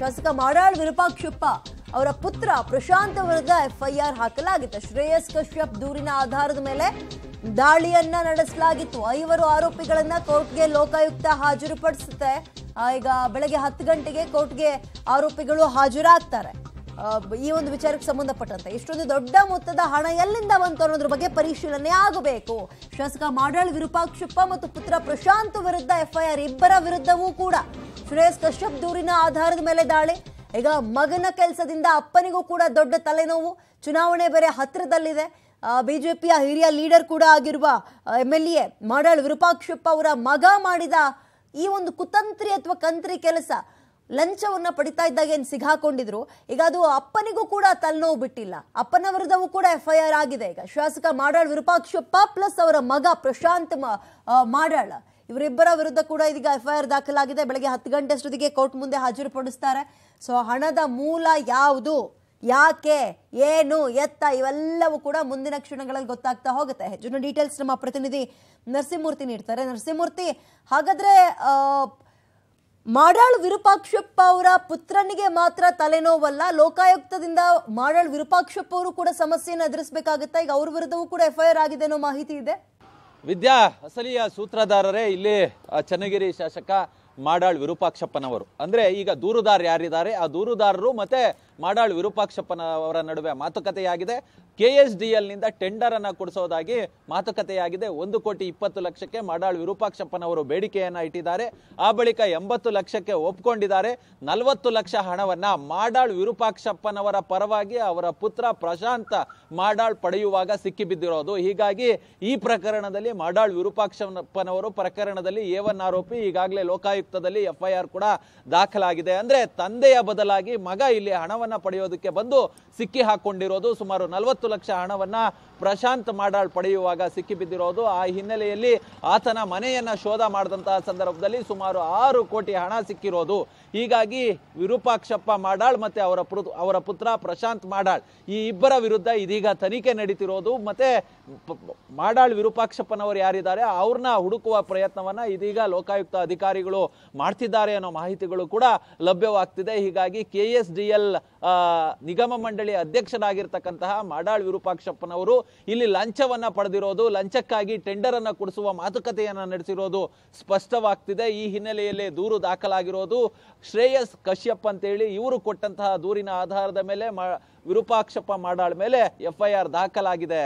ಶಾಸಕ ಮಾಡಾಳ್ ವಿರೂಪಾಕ್ಷಪ್ಪ ಅವರ ಪುತ್ರ ಪ್ರಶಾಂತ್ ವಿರುದ್ಧ ಎಫ್ಐಆರ್ ಹಾಕಲಾಗಿತ್ತು ಶ್ರೇಯಸ್ ಕಶ್ಯಪ್ ದೂರಿನ ಆಧಾರದ ಮೇಲೆ ದಾಳಿಯನ್ನ ನಡೆಸಲಾಗಿತ್ತು ಐವರು ಆರೋಪಿಗಳನ್ನ ಕೋರ್ಟ್ಗೆ ಲೋಕಾಯುಕ್ತ ಹಾಜರುಪಡಿಸುತ್ತೆ ಈಗ ಬೆಳಗ್ಗೆ ಹತ್ತು ಗಂಟೆಗೆ ಕೋರ್ಟ್ಗೆ ಆರೋಪಿಗಳು ಹಾಜರಾಗ್ತಾರೆ ಈ ಒಂದು ವಿಚಾರಕ್ಕೆ ಸಂಬಂಧಪಟ್ಟಂತೆ ಇಷ್ಟೊಂದು ದೊಡ್ಡ ಮೊತ್ತದ ಹಣ ಎಲ್ಲಿಂದ ಬಂತು ಅನ್ನೋದ್ರ ಬಗ್ಗೆ ಪರಿಶೀಲನೆ ಆಗಬೇಕು ಶಾಸಕ ಮಾಡಾಳ್ ವಿರೂಪಾಕ್ಷಪ್ಪ ಮತ್ತು ಪುತ್ರ ಪ್ರಶಾಂತ್ ವಿರುದ್ಧ ಎಫ್ಐಆರ್ ಇಬ್ಬರ ವಿರುದ್ಧವೂ ಕೂಡ ಶ್ರೇಯಸ್ ಕಶ್ಯಪ್ ದೂರಿನ ಆಧಾರದ ಮೇಲೆ ದಾಳಿ ಈಗ ಮಗನ ಕೆಲಸದಿಂದ ಅಪ್ಪನಿಗೂ ಕೂಡ ದೊಡ್ಡ ತಲೆನೋವು ಚುನಾವಣೆ ಬೇರೆ ಹತ್ತಿರದಲ್ಲಿದೆ ಪಿಯ ಹಿರಿಯ ಲೀಡರ್ ಕೂಡ ಆಗಿರುವ M L A Madal Virupakshappa ಅವರ ಮಗ ಮಾಡಿದ ಈ ಒಂದು ಕುತಂತ್ರಿ ಅಥವಾ ಕಂತ್ರಿ ಕೆಲಸ ಲಂಚವನ್ನ ಪಡಿತಾ ಇದ್ದಾಗ ಏನು ಸಿಗಾಕೊಂಡಿದ್ರು ಈಗ ಅದು ಅಪ್ಪನಿಗೂ ಕೂಡ ತಲೆನೋವು ಬಿಟ್ಟಿಲ್ಲ ಅಪ್ಪನ ವಿರುದ್ಧವೂ ಕೂಡ ಎಫ್ ಐ ಆರ್ ಆಗಿದೆ ಈಗ ಶಾಸಕ ಮಾಡಾಳ್ ವಿರೂಪಾಕ್ಷಪ್ಪ ಪ್ಲಸ್ ಅವರ ಮಗ ಪ್ರಶಾಂತ್ ಮಾಡಾಳ್ ಇವರಿಬ್ಬರ ವಿರುದ್ಧ ಕೂಡ ಇದೀಗ ಎಫ್ಐಆರ್ ದಾಖಲಾಗಿದೆ ಬೆಳಗ್ಗೆ ಹತ್ತು ಗಂಟೆ ಅಷ್ಟೊತ್ತಿಗೆ ಕೋರ್ಟ್ ಮುಂದೆ ಹಾಜರು ಪಡಿಸ್ತಾರೆ ಸೊ ಹಣದ ಮೂಲ ಯಾವುದು ಯಾಕೆ ಏನು ಎತ್ತ ಇವೆಲ್ಲವೂ ಕೂಡ ಮುಂದಿನ ಕ್ಷಣಗಳಲ್ಲಿ ಗೊತ್ತಾಗ್ತಾ ಹೋಗುತ್ತೆ ಹೆಚ್ಚಿನ ಡೀಟೇಲ್ಸ್ ನಮ್ಮ ಪ್ರತಿನಿಧಿ ನರಸಿಂಹಮೂರ್ತಿ ನೀಡ್ತಾರೆ ನರಸಿಂಹಮೂರ್ತಿ ಹಾಗಾದ್ರೆ ಮಾಡಾಳ್ ವಿರೂಪಾಕ್ಷಪ್ಪ ಅವರ ಪುತ್ರನಿಗೆ ಮಾತ್ರ ತಲೆನೋವಲ್ಲ ಲೋಕಾಯುಕ್ತದಿಂದ ಮಾಡಾಳ್ ವಿರೂಪಾಕ್ಷಪ್ಪ ಅವರು ಕೂಡ ಸಮಸ್ಯೆಯನ್ನು ಎದುರಿಸಬೇಕಾಗುತ್ತೆ ಈಗ ಅವ್ರ ವಿರುದ್ಧವೂ ಕೂಡ ಎಫ್ಐಆರ್ ಆಗಿದೆ ಅನ್ನೋ ಮಾಹಿತಿ ಇದೆ ವಿದ್ಯಾ ಅಸಲಿಯ ಸೂತ್ರಧಾರರೇ ಇಲ್ಲಿ ಚನ್ನಗಿರಿ ಶಾಸಕ ಮಾಡಾಳ್ ವಿರೂಪಾಕ್ಷಪ್ಪನವರು ಅಂದ್ರೆ ಈಗ ದೂರುದಾರ್ ಯಾರಿದ್ದಾರೆ ಆ ದೂರುದಾರರು ಮತ್ತೆ ಮಾಡಾಳ್ ವಿರೂಪಾಕ್ಷಪ್ಪನವರ ನಡುವೆ ಮಾತುಕತೆಯಾಗಿದೆ K S D L tender ಅನ್ನ ಕೊಡಿಸೋದಾಗಿ ಮಾತುಕತೆಯಾಗಿದೆ ಒಂದು ಕೋಟಿ ಇಪ್ಪತ್ತು ಲಕ್ಷಕ್ಕೆ ಮಾಡಾಳ್ ವಿರೂಪಾಕ್ಷಪ್ಪನವರು ಬೇಡಿಕೆಯನ್ನ ಇಟ್ಟಿದ್ದಾರೆ ಆ ಬಳಿಕ ಎಂಬತ್ತು ಲಕ್ಷಕ್ಕೆ ಒಪ್ಕೊಂಡಿದ್ದಾರೆ ನಲವತ್ತು ಲಕ್ಷ ಹಣವನ್ನ ಮಾಡಾಳ್ ವಿರೂಪಾಕ್ಷಪ್ಪನವರ ಪರವಾಗಿ ಅವರ ಪುತ್ರ ಪ್ರಶಾಂತ ಮಾಡಾಳ್ ಪಡೆಯುವಾಗ ಸಿಕ್ಕಿಬಿದ್ದಿರೋದು ಹೀಗಾಗಿ ಈ ಪ್ರಕರಣದಲ್ಲಿ ಮಾಡಾಳ್ ವಿರೂಪಾಕ್ಷಪ್ಪನವರು ಪ್ರಕರಣದಲ್ಲಿ ಒನ್ ಆರೋಪಿ ಈಗಾಗಲೇ ಲೋಕಾಯುಕ್ತದಲ್ಲಿ ಎಫ್ಐಆರ್ ಕೂಡ ದಾಖಲಾಗಿದೆ ಅಂದ್ರೆ ತಂದೆಯ ಬದಲಾಗಿ ಮಗ ಇಲ್ಲಿ ಹಣವನ್ನ ಪಡೆಯೋದಕ್ಕೆ ಬಂದು ಸಿಕ್ಕಿ ಹಾಕೊಂಡಿರೋದು ಸುಮಾರು ನಲವತ್ತು ಲಕ್ಷ ಹಣವನ್ನು ಪ್ರಶಾಂತ್ ಮಾಡಾಳ್ ಪಡೆಯುವಾಗ ಸಿಕ್ಕಿಬಿದ್ದಿರೋದು ಆ ಹಿನ್ನೆಲೆಯಲ್ಲಿ ಆತನ ಮನೆಯನ್ನು ಶೋಧ ಮಾಡಿದಂತಹ ಸಂದರ್ಭದಲ್ಲಿ ಸುಮಾರು ಆರು ಕೋಟಿ ಹಣ ಸಿಕ್ಕಿರೋದು ಹೀಗಾಗಿ ವಿರೂಪಾಕ್ಷಪ್ಪ ಮಾಡಾಳ್ ಮತ್ತೆ ಅವರ ಅವರ ಪುತ್ರ ಪ್ರಶಾಂತ್ ಮಾಡಾಳ್ ಈ ಇಬ್ಬರ ವಿರುದ್ಧ ಇದೀಗ ತನಿಖೆ ನಡೀತಿರೋದು ಮತ್ತೆ ಮಾಡಾಳ್ ವಿರೂಪಾಕ್ಷಪ್ಪನವರು ಯಾರಿದ್ದಾರೆ ಅವ್ರನ್ನ ಹುಡುಕುವ ಪ್ರಯತ್ನವನ್ನು ಇದೀಗ ಲೋಕಾಯುಕ್ತ ಅಧಿಕಾರಿಗಳು ಮಾಡ್ತಿದ್ದಾರೆ ಅನ್ನೋ ಮಾಹಿತಿಗಳು ಕೂಡ ಲಭ್ಯವಾಗ್ತಿದೆ ಹೀಗಾಗಿ ಕೆ ಎಸ್ ಡಿ ಎಲ್ ನಿಗಮ ಮಂಡಳಿ ಅಧ್ಯಕ್ಷರಾಗಿರ್ತಕ್ಕಂತಹ ಮಾಡಾಳ್ ವಿರೂಪಾಕ್ಷಪ್ಪನವರು ಇಲ್ಲಿ ಲಂಚವನ್ನ ಪಡೆದಿರೋದು ಲಂಚಕ್ಕಾಗಿ ಟೆಂಡರ್ ಅನ್ನ ಕೊಡಿಸುವ ಮಾತುಕತೆಯನ್ನ ನಡೆಸಿರೋದು ಸ್ಪಷ್ಟವಾಗ್ತಿದೆ ಈ ಹಿನ್ನೆಲೆಯಲ್ಲಿ ದೂರು ದಾಖಲಾಗಿರೋದು ಶ್ರೇಯಸ್ ಕಶ್ಯಪ್ ಅಂತೇಳಿ ಇವರು ಕೊಟ್ಟಂತಹ ದೂರಿನ ಆಧಾರದ ಮೇಲೆ ವಿರೂಪಾಕ್ಷಪ್ಪ ಮಾಡಾಳ್ ಮೇಲೆ ಎಫ್ಐಆರ್ ದಾಖಲಾಗಿದೆ